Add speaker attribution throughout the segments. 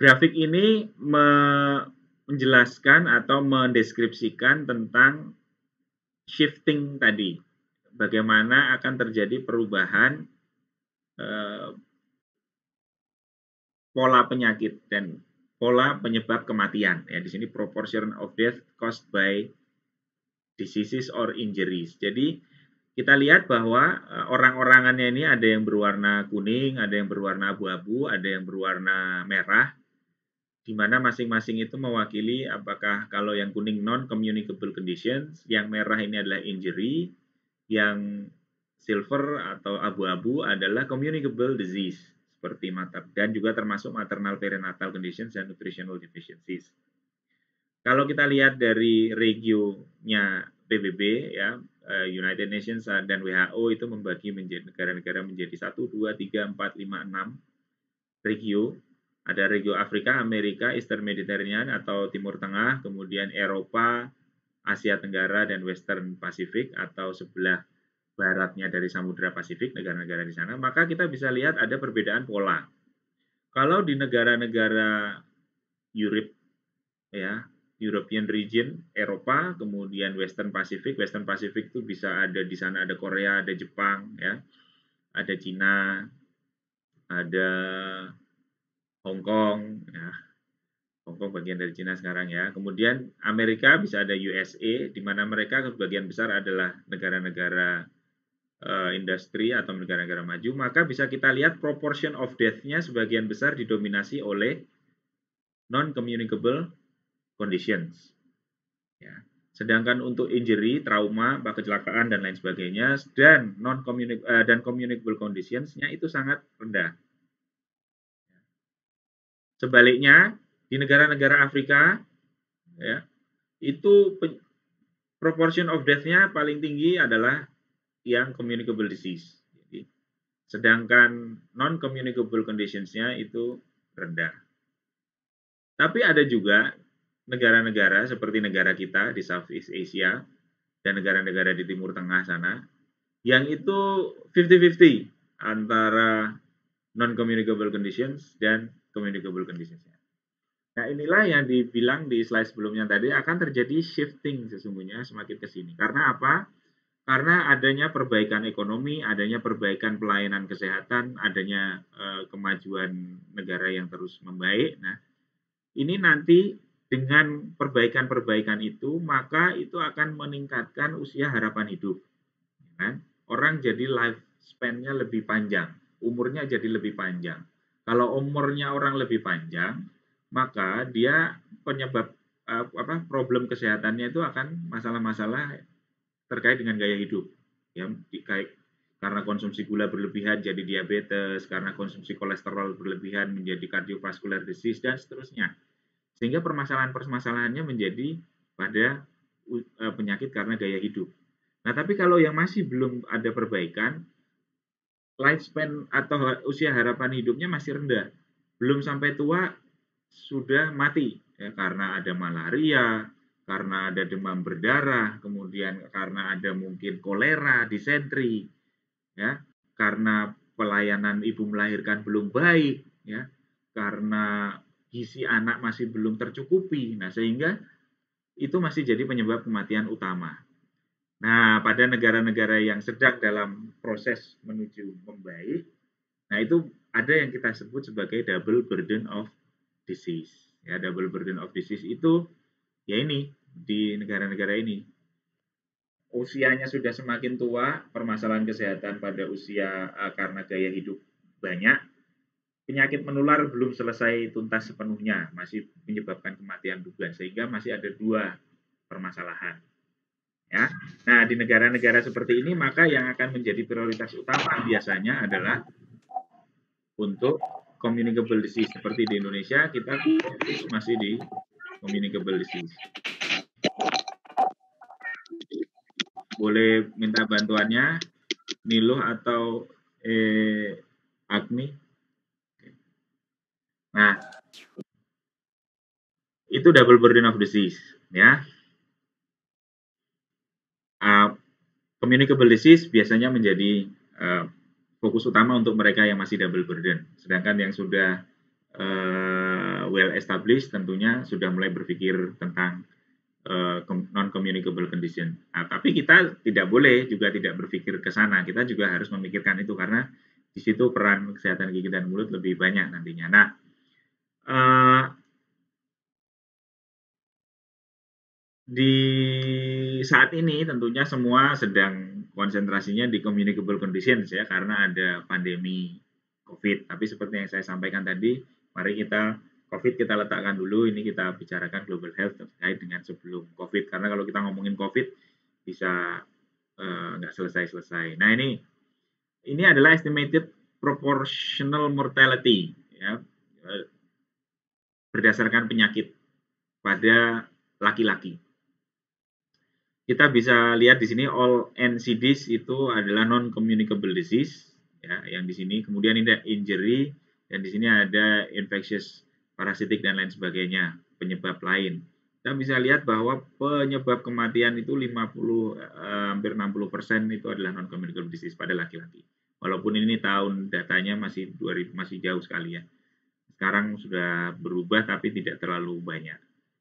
Speaker 1: Grafik ini menjelaskan atau mendeskripsikan tentang shifting tadi. Bagaimana akan terjadi perubahan eh, pola penyakit dan pola penyebab kematian. Ya, di sini proportion of death caused by diseases or injuries. Jadi kita lihat bahwa eh, orang-orangannya ini ada yang berwarna kuning, ada yang berwarna abu-abu, ada yang berwarna merah, di mana masing-masing itu mewakili apakah kalau yang kuning non communicable conditions, yang merah ini adalah injury, yang silver atau abu-abu adalah communicable disease seperti mata, dan juga termasuk maternal perinatal conditions dan nutritional deficiencies. Kalau kita lihat dari regionya PBB ya eh, United Nations dan WHO itu membagi menjadi negara-negara menjadi 1 2 3 4 5 6 regio ada regio Afrika, Amerika, Eastern Mediterranean atau Timur Tengah, kemudian Eropa, Asia Tenggara, dan Western Pacific atau sebelah baratnya dari Samudra Pasifik, negara-negara di sana, maka kita bisa lihat ada perbedaan pola. Kalau di negara-negara Europe, ya, European region, Eropa, kemudian Western Pacific. Western Pacific itu bisa ada di sana ada Korea, ada Jepang, ya, ada Cina, ada Hong Kong, ya. Hong Kong bagian dari Cina sekarang ya. Kemudian Amerika bisa ada USA, di mana mereka sebagian besar adalah negara-negara uh, industri atau negara-negara maju, maka bisa kita lihat proportion of death-nya sebagian besar didominasi oleh non-communicable conditions. Ya. Sedangkan untuk injury, trauma, kecelakaan dan lain sebagainya dan non communicable uh, dan communicable conditions-nya itu sangat rendah. Sebaliknya, di negara-negara Afrika, ya, itu proportion of death-nya paling tinggi adalah yang communicable disease. Jadi, sedangkan non-communicable conditions-nya itu rendah. Tapi ada juga negara-negara seperti negara kita di Southeast Asia dan negara-negara di Timur Tengah sana, yang itu 50-50 antara non-communicable conditions dan kemudian dikabulkan bisnisnya. Nah inilah yang dibilang di slide sebelumnya tadi akan terjadi shifting sesungguhnya semakin ke sini. Karena apa? Karena adanya perbaikan ekonomi, adanya perbaikan pelayanan kesehatan, adanya eh, kemajuan negara yang terus membaik. Nah ini nanti dengan perbaikan-perbaikan itu maka itu akan meningkatkan usia harapan hidup kan orang jadi lifespan-nya lebih panjang umurnya jadi lebih panjang kalau umurnya orang lebih panjang, maka dia penyebab eh, apa problem kesehatannya itu akan masalah-masalah terkait dengan gaya hidup. Ya, kayak karena konsumsi gula berlebihan jadi diabetes, karena konsumsi kolesterol berlebihan menjadi kardiovaskular disease dan seterusnya. Sehingga permasalahan-permasalahannya menjadi pada eh, penyakit karena gaya hidup. Nah, tapi kalau yang masih belum ada perbaikan, lifespan atau usia harapan hidupnya masih rendah. Belum sampai tua sudah mati ya, karena ada malaria, karena ada demam berdarah, kemudian karena ada mungkin kolera, disentri, ya, karena pelayanan ibu melahirkan belum baik, ya, karena gizi anak masih belum tercukupi. Nah, sehingga itu masih jadi penyebab kematian utama. Nah, pada negara-negara yang sedang dalam proses menuju membaik, nah itu ada yang kita sebut sebagai double burden of disease. Ya, double burden of disease itu ya ini di negara-negara ini. Usianya sudah semakin tua, permasalahan kesehatan pada usia uh, karena gaya hidup banyak, penyakit menular belum selesai tuntas sepenuhnya, masih menyebabkan kematian dugaan sehingga masih ada dua permasalahan Ya. Nah, di negara-negara seperti ini maka yang akan menjadi prioritas utama biasanya adalah untuk communicable disease seperti di Indonesia kita masih di communicable disease. Boleh minta bantuannya Niluh atau eh, Agni? Nah, itu double burden of disease ya uh, communicable disease biasanya menjadi uh, fokus utama untuk mereka yang masih double burden. Sedangkan yang sudah uh, well established tentunya sudah mulai berpikir tentang uh, eh, non communicable condition. Nah, tapi kita tidak boleh juga tidak berpikir ke sana. Kita juga harus memikirkan itu karena di situ peran kesehatan gigi dan mulut lebih banyak nantinya. Nah, di saat ini tentunya semua sedang konsentrasinya di communicable conditions ya karena ada pandemi COVID. Tapi seperti yang saya sampaikan tadi, mari kita COVID kita letakkan dulu. Ini kita bicarakan global health terkait dengan sebelum COVID karena kalau kita ngomongin COVID bisa eh, nggak uh, selesai-selesai. Nah ini ini adalah estimated proportional mortality ya eh, berdasarkan penyakit pada laki-laki kita bisa lihat di sini all NCDs itu adalah non communicable disease ya yang di sini kemudian ini injury dan di sini ada infectious parasitik dan lain sebagainya penyebab lain kita bisa lihat bahwa penyebab kematian itu 50 eh, hampir 60 persen itu adalah non communicable disease pada laki-laki walaupun ini tahun datanya masih masih jauh sekali ya sekarang sudah berubah tapi tidak terlalu banyak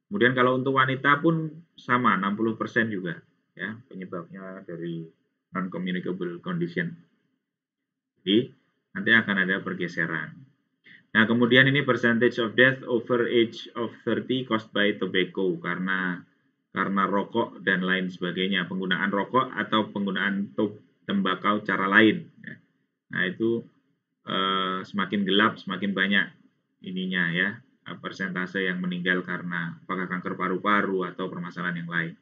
Speaker 1: Kemudian kalau untuk wanita pun sama 60% juga ya penyebabnya dari non communicable condition. Jadi nanti akan ada pergeseran. Nah, kemudian ini percentage of death over age of 30 caused by tobacco karena karena rokok dan lain sebagainya, penggunaan rokok atau penggunaan tembakau cara lain. Ya. Nah, itu eh, semakin gelap semakin banyak ininya ya Eh, persentase yang meninggal karena apakah kanker paru-paru atau permasalahan yang lain.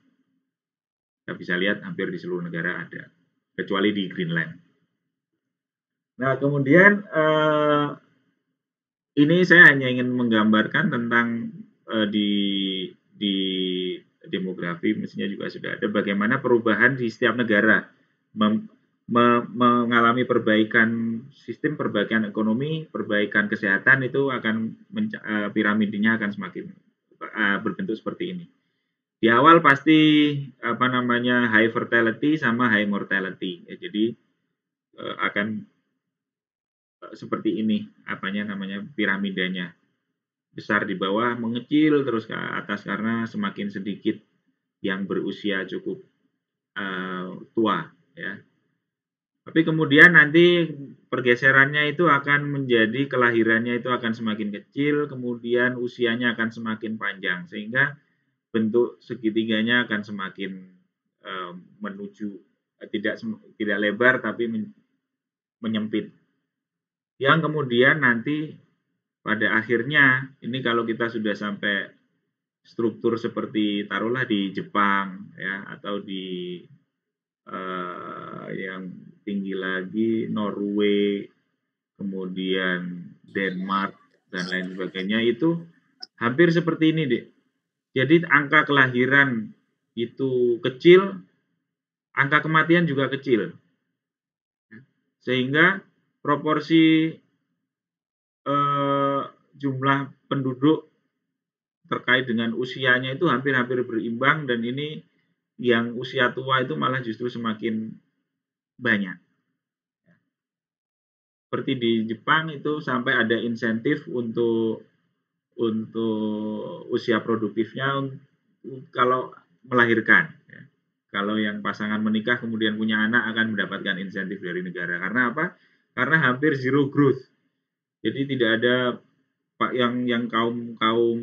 Speaker 1: Kita bisa lihat hampir di seluruh negara ada, kecuali di Greenland. Nah, kemudian eh, ini saya hanya ingin menggambarkan tentang eh, di di demografi, mestinya juga sudah ada bagaimana perubahan di setiap negara me mengalami perbaikan sistem, perbaikan ekonomi, perbaikan kesehatan itu akan uh, piramidinya akan semakin uh, berbentuk seperti ini. Di awal pasti apa namanya high fertility sama high mortality. Ya, jadi uh, akan uh, seperti ini apanya namanya piramidanya besar di bawah mengecil terus ke atas karena semakin sedikit yang berusia cukup uh, tua ya tapi kemudian nanti pergeserannya itu akan menjadi kelahirannya itu akan semakin kecil, kemudian usianya akan semakin panjang sehingga bentuk segitiganya akan semakin e, menuju eh, tidak tidak lebar tapi men, menyempit. Yang kemudian nanti pada akhirnya ini kalau kita sudah sampai struktur seperti taruhlah di Jepang ya atau di eh, yang tinggi lagi Norway, kemudian Denmark dan lain sebagainya itu hampir seperti ini, deh Jadi angka kelahiran itu kecil, angka kematian juga kecil. Sehingga proporsi eh, jumlah penduduk terkait dengan usianya itu hampir-hampir berimbang dan ini yang usia tua itu malah justru semakin banyak. Seperti di Jepang itu sampai ada insentif untuk untuk usia produktifnya kalau melahirkan. Ya. Kalau yang pasangan menikah kemudian punya anak akan mendapatkan insentif dari negara. Karena apa? Karena hampir zero growth. Jadi tidak ada pak yang yang kaum kaum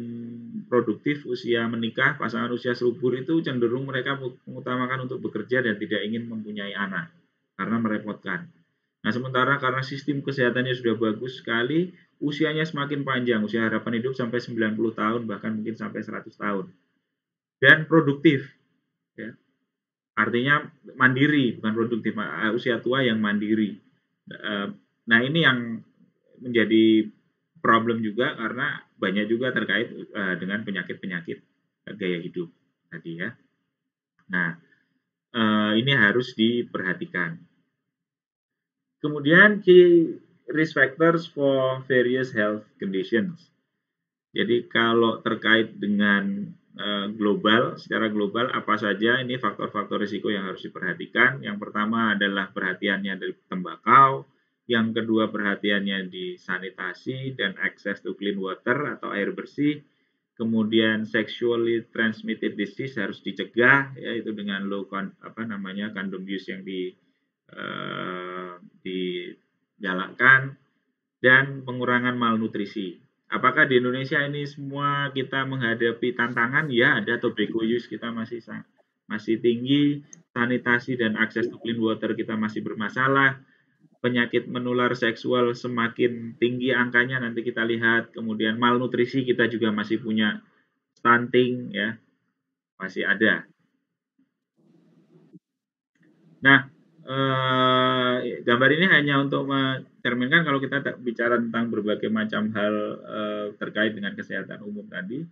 Speaker 1: produktif usia menikah pasangan usia subur itu cenderung mereka mengutamakan untuk bekerja dan tidak ingin mempunyai anak karena merepotkan. Nah, sementara karena sistem kesehatannya sudah bagus sekali, usianya semakin panjang, usia harapan hidup sampai 90 tahun, bahkan mungkin sampai 100 tahun. Dan produktif. Ya. Artinya mandiri, bukan produktif, eh, usia tua yang mandiri. Eh, nah, ini yang menjadi problem juga karena banyak juga terkait eh, dengan penyakit-penyakit gaya hidup tadi ya. Nah, Eh, ini harus diperhatikan. Kemudian key risk factors for various health conditions. Jadi kalau terkait dengan eh, global, secara global apa saja ini faktor-faktor risiko yang harus diperhatikan. Yang pertama adalah perhatiannya dari tembakau, yang kedua perhatiannya di sanitasi dan akses to clean water atau air bersih, kemudian sexually transmitted disease harus dicegah ya itu dengan low con, apa namanya yang di uh, digalakkan dan pengurangan malnutrisi. Apakah di Indonesia ini semua kita menghadapi tantangan? Ya, ada tobacco use kita masih masih tinggi, sanitasi dan akses to clean water kita masih bermasalah, penyakit menular seksual semakin tinggi angkanya nanti kita lihat kemudian malnutrisi kita juga masih punya stunting ya masih ada nah eh, gambar ini hanya untuk mencerminkan kalau kita bicara tentang berbagai macam hal eh, terkait dengan kesehatan umum tadi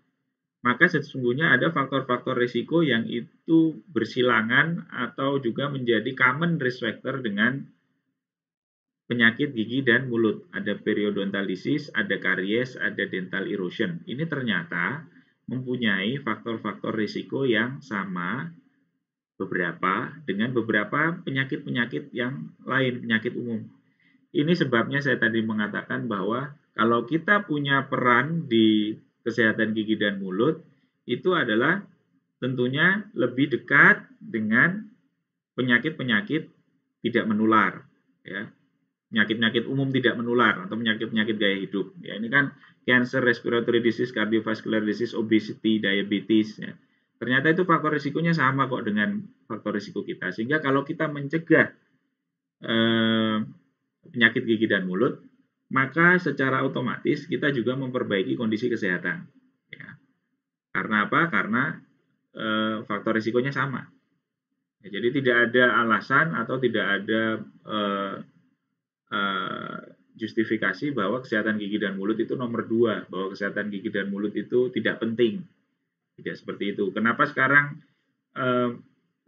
Speaker 1: maka sesungguhnya ada faktor-faktor risiko yang itu bersilangan atau juga menjadi common risk factor dengan penyakit gigi dan mulut. Ada periodontalisis, ada karies, ada dental erosion. Ini ternyata mempunyai faktor-faktor risiko yang sama beberapa dengan beberapa penyakit-penyakit yang lain, penyakit umum. Ini sebabnya saya tadi mengatakan bahwa kalau kita punya peran di kesehatan gigi dan mulut, itu adalah tentunya lebih dekat dengan penyakit-penyakit tidak menular. Ya, penyakit-penyakit umum tidak menular atau penyakit-penyakit gaya hidup. Ya, ini kan cancer, respiratory disease, cardiovascular disease, obesity, diabetes. Ya. Ternyata itu faktor risikonya sama kok dengan faktor risiko kita. Sehingga kalau kita mencegah eh, penyakit gigi dan mulut, maka secara otomatis kita juga memperbaiki kondisi kesehatan. Ya. Karena apa? Karena eh, faktor risikonya sama. Ya, jadi tidak ada alasan atau tidak ada eh, Eh, justifikasi bahwa kesehatan gigi dan mulut itu nomor dua, bahwa kesehatan gigi dan mulut itu tidak penting. Tidak seperti itu. Kenapa sekarang eh,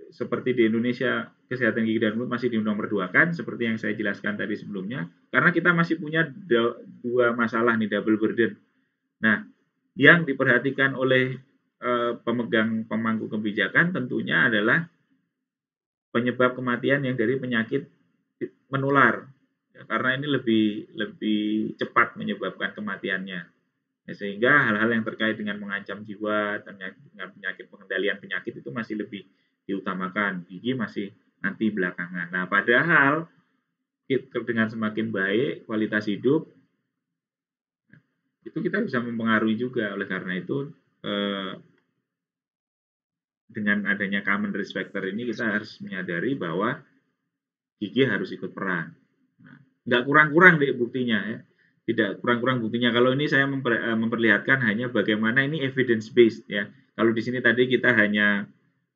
Speaker 1: seperti di Indonesia kesehatan gigi dan mulut masih di nomor dua kan? Seperti yang saya jelaskan tadi sebelumnya, karena kita masih punya dua masalah nih double burden. Nah, yang diperhatikan oleh eh, pemegang pemangku kebijakan tentunya adalah penyebab kematian yang dari penyakit menular ya, karena ini lebih lebih cepat menyebabkan kematiannya ya, sehingga hal-hal yang terkait dengan mengancam jiwa dengan penyakit pengendalian penyakit itu masih lebih diutamakan gigi masih nanti belakangan nah padahal dengan semakin baik kualitas hidup itu kita bisa mempengaruhi juga oleh karena itu eh, dengan adanya common risk factor ini kita harus menyadari bahwa gigi harus ikut peran nggak kurang-kurang deh buktinya ya tidak kurang-kurang buktinya. Kalau ini saya memper, eh, memperlihatkan hanya bagaimana ini evidence based ya. Kalau di sini tadi kita hanya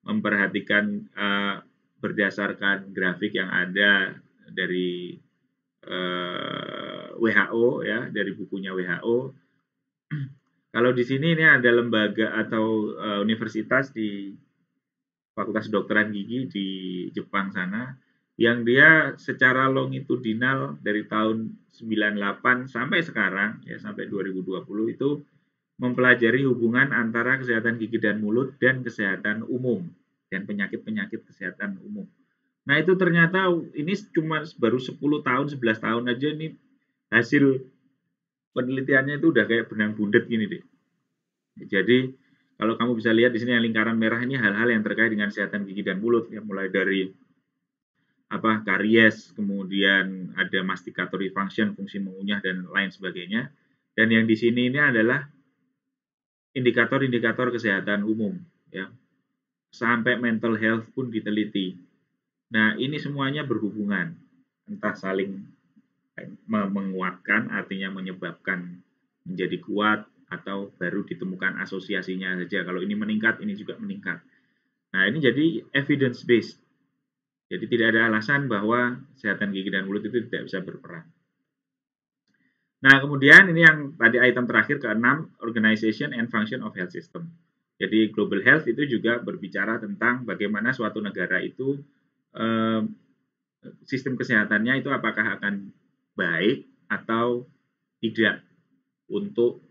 Speaker 1: memperhatikan uh, berdasarkan grafik yang ada dari uh, eh, WHO ya, dari bukunya WHO. Kalau di sini ini ada lembaga atau uh, universitas di Fakultas Dokteran Gigi di Jepang sana yang dia secara longitudinal dari tahun 98 sampai sekarang ya sampai 2020 itu mempelajari hubungan antara kesehatan gigi dan mulut dan kesehatan umum dan penyakit-penyakit kesehatan umum. Nah, itu ternyata ini cuma baru 10 tahun, 11 tahun aja ini hasil penelitiannya itu udah kayak benang bundet gini deh. Jadi, kalau kamu bisa lihat di sini yang lingkaran merah ini hal-hal yang terkait dengan kesehatan gigi dan mulut ya mulai dari apa karies, kemudian ada masticatory function, fungsi mengunyah dan lain sebagainya. Dan yang di sini ini adalah indikator-indikator kesehatan umum ya. Sampai mental health pun diteliti. Nah, ini semuanya berhubungan entah saling eh, menguatkan artinya menyebabkan menjadi kuat atau baru ditemukan asosiasinya saja. Kalau ini meningkat, ini juga meningkat. Nah, ini jadi evidence based jadi tidak ada alasan bahwa kesehatan gigi dan mulut itu tidak bisa berperan. Nah, kemudian ini yang tadi item terakhir keenam, organization and function of health system. Jadi global health itu juga berbicara tentang bagaimana suatu negara itu eh, sistem kesehatannya itu apakah akan baik atau tidak untuk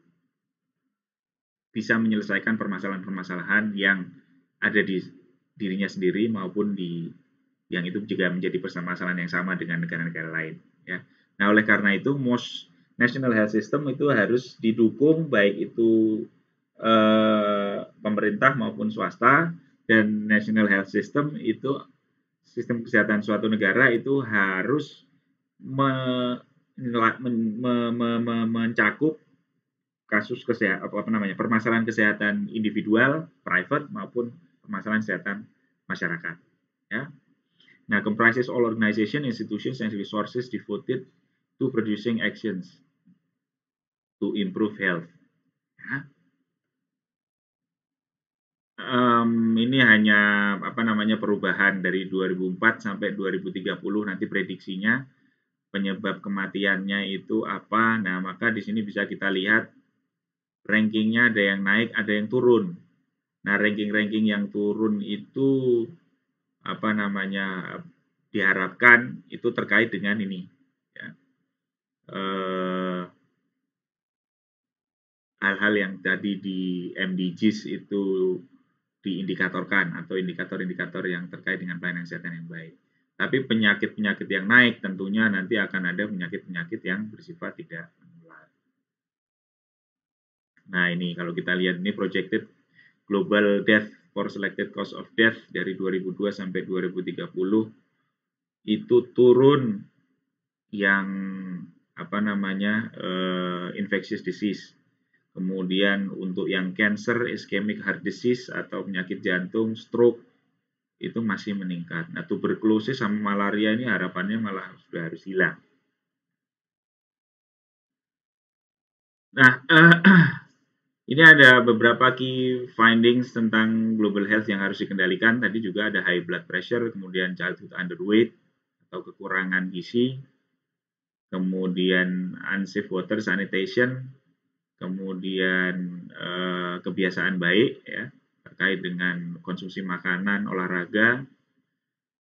Speaker 1: bisa menyelesaikan permasalahan-permasalahan yang ada di dirinya sendiri maupun di yang itu juga menjadi permasalahan yang sama dengan negara-negara lain ya. Nah, oleh karena itu most national health system itu harus didukung baik itu eh, pemerintah maupun swasta dan national health system itu sistem kesehatan suatu negara itu harus me, me, me, me, me, mencakup kasus kesehatan apa namanya permasalahan kesehatan individual private maupun permasalahan kesehatan masyarakat ya nah comprises all organizations, institutions, and resources devoted to producing actions to improve health. Nah. Um, ini hanya apa namanya perubahan dari 2004 sampai 2030 nanti prediksinya penyebab kematiannya itu apa. Nah, maka di sini bisa kita lihat rankingnya ada yang naik, ada yang turun. Nah, ranking-ranking yang turun itu apa namanya diharapkan itu terkait dengan ini ya. hal eh, hal-hal yang tadi di MDGs itu diindikatorkan atau indikator-indikator yang terkait dengan pelayanan kesehatan yang baik. Tapi penyakit-penyakit yang naik tentunya nanti akan ada penyakit-penyakit yang bersifat tidak menular. Nah ini kalau kita lihat ini projected global death for selected cause of death dari 2002 sampai 2030 itu turun yang apa namanya uh, infectious disease. Kemudian untuk yang cancer, ischemic heart disease atau penyakit jantung, stroke itu masih meningkat. Nah, tuberkulosis sama malaria ini harapannya malah sudah harus hilang. Nah, uh, Ini ada beberapa key findings tentang global health yang harus dikendalikan. Tadi juga ada high blood pressure, kemudian childhood underweight atau kekurangan gizi, kemudian unsafe water sanitation, kemudian eh, kebiasaan baik ya terkait dengan konsumsi makanan, olahraga,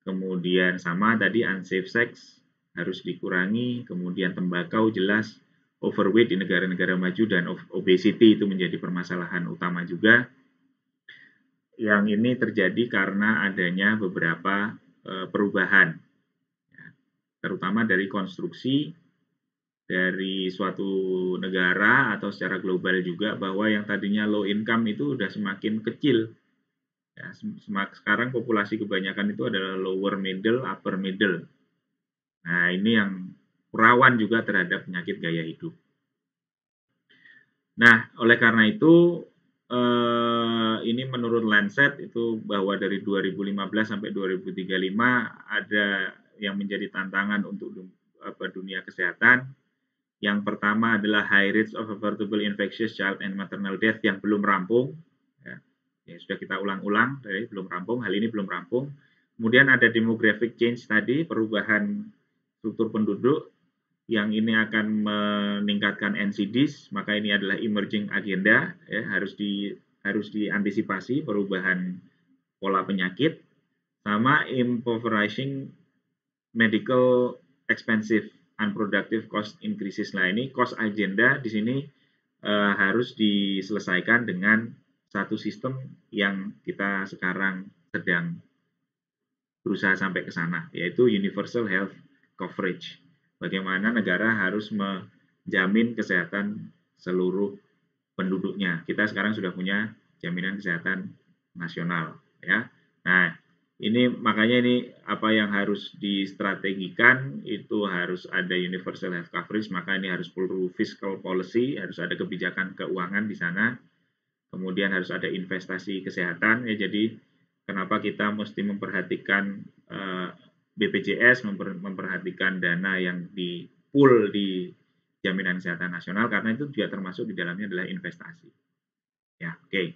Speaker 1: kemudian sama tadi unsafe sex harus dikurangi, kemudian tembakau jelas overweight di negara-negara maju dan obesity itu menjadi permasalahan utama juga. Yang ini terjadi karena adanya beberapa eh, perubahan, ya, terutama dari konstruksi dari suatu negara atau secara global juga bahwa yang tadinya low income itu sudah semakin kecil. Ya, sekarang populasi kebanyakan itu adalah lower middle, upper middle. Nah ini yang rawan juga terhadap penyakit gaya hidup. Nah, oleh karena itu eh, ini menurut Lancet itu bahwa dari 2015 sampai 2035 ada yang menjadi tantangan untuk dunia kesehatan. Yang pertama adalah high rates of avoidable infectious child and maternal death yang belum rampung. Ya. ya, sudah kita ulang-ulang dari belum rampung, hal ini belum rampung. Kemudian ada demographic change tadi, perubahan struktur penduduk yang ini akan meningkatkan NCDs, maka ini adalah emerging agenda, ya, harus di harus diantisipasi perubahan pola penyakit, sama impoverishing medical expensive unproductive cost increases. lah ini cost agenda di sini eh, harus diselesaikan dengan satu sistem yang kita sekarang sedang berusaha sampai ke sana, yaitu universal health coverage bagaimana negara harus menjamin kesehatan seluruh penduduknya. Kita sekarang sudah punya jaminan kesehatan nasional, ya. Nah, ini makanya ini apa yang harus distrategikan itu harus ada universal health coverage, maka ini harus perlu fiscal policy, harus ada kebijakan keuangan di sana. Kemudian harus ada investasi kesehatan ya. Jadi kenapa kita mesti memperhatikan eh, BPJS memper, memperhatikan dana yang di pool di jaminan kesehatan nasional karena itu juga termasuk di dalamnya adalah investasi. Ya, oke. Okay.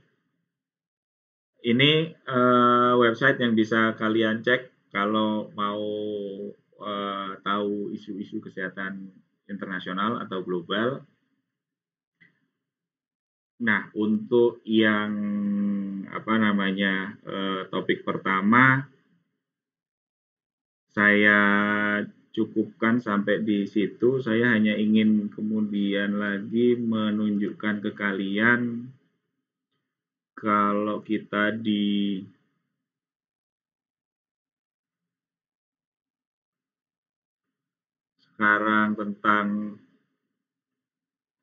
Speaker 1: Ini uh, website yang bisa kalian cek kalau mau uh, tahu isu-isu kesehatan internasional atau global. Nah, untuk yang apa namanya uh, topik pertama saya cukupkan sampai di situ. Saya hanya ingin kemudian lagi menunjukkan ke kalian kalau kita di sekarang tentang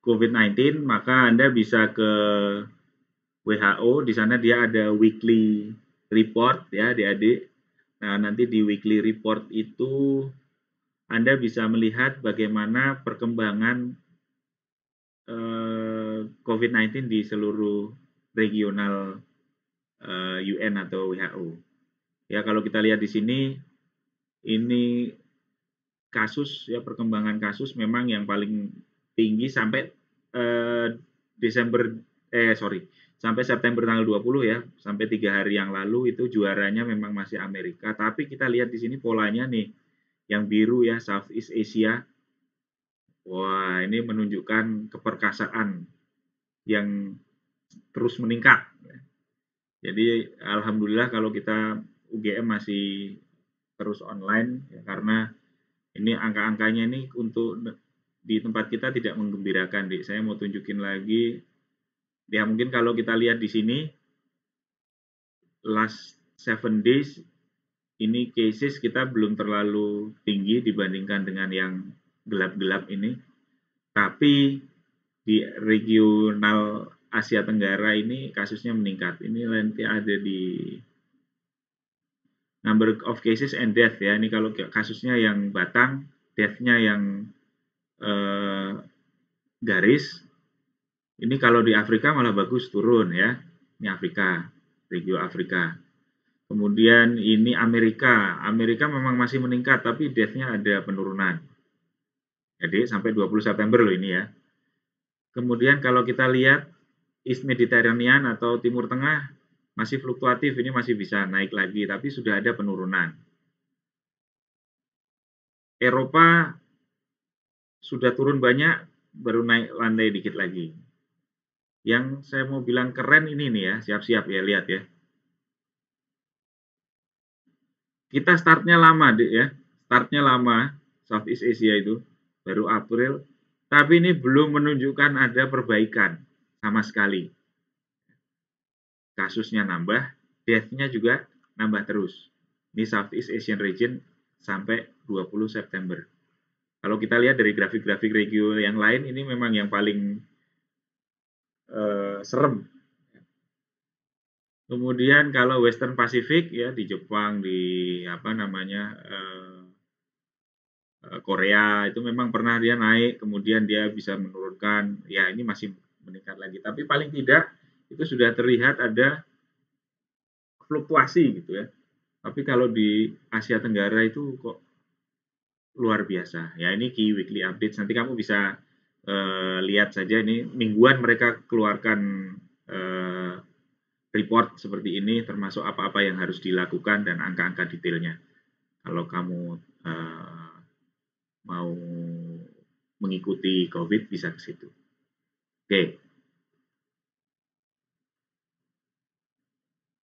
Speaker 1: COVID-19, maka Anda bisa ke WHO, di sana dia ada weekly report ya adik-adik. Nah, nanti di weekly report itu Anda bisa melihat bagaimana perkembangan eh, COVID-19 di seluruh regional eh, UN atau WHO. Ya, kalau kita lihat di sini, ini kasus ya perkembangan kasus memang yang paling tinggi sampai eh, Desember eh sorry sampai September tanggal 20 ya, sampai tiga hari yang lalu itu juaranya memang masih Amerika. Tapi kita lihat di sini polanya nih, yang biru ya Southeast Asia. Wah ini menunjukkan keperkasaan yang terus meningkat. Ya. Jadi alhamdulillah kalau kita UGM masih terus online ya, karena ini angka-angkanya ini untuk di tempat kita tidak menggembirakan, Saya mau tunjukin lagi Ya mungkin kalau kita lihat di sini last seven days ini cases kita belum terlalu tinggi dibandingkan dengan yang gelap-gelap ini. Tapi di regional Asia Tenggara ini kasusnya meningkat. Ini nanti ada di number of cases and death ya. Ini kalau kasusnya yang batang, deathnya yang eh, garis, ini kalau di Afrika malah bagus turun ya. Ini Afrika, regio Afrika. Kemudian ini Amerika. Amerika memang masih meningkat tapi deathnya ada penurunan. Jadi sampai 20 September loh ini ya. Kemudian kalau kita lihat East Mediterranean atau Timur Tengah masih fluktuatif, ini masih bisa naik lagi, tapi sudah ada penurunan. Eropa sudah turun banyak, baru naik landai dikit lagi yang saya mau bilang keren ini nih ya, siap-siap ya lihat ya. Kita startnya lama deh ya, startnya lama Southeast Asia itu baru April, tapi ini belum menunjukkan ada perbaikan sama sekali. Kasusnya nambah, deathnya juga nambah terus. Ini Southeast Asian Region sampai 20 September. Kalau kita lihat dari grafik-grafik regio yang lain, ini memang yang paling eh, serem. Kemudian kalau Western Pacific ya di Jepang di apa namanya eh, eh, Korea itu memang pernah dia naik kemudian dia bisa menurunkan ya ini masih meningkat lagi tapi paling tidak itu sudah terlihat ada fluktuasi gitu ya tapi kalau di Asia Tenggara itu kok luar biasa ya ini key weekly update, nanti kamu bisa eh, lihat saja ini mingguan mereka keluarkan eh, report seperti ini termasuk apa-apa yang harus dilakukan dan angka-angka detailnya. Kalau kamu eh, mau mengikuti COVID bisa ke situ. Oke. Okay.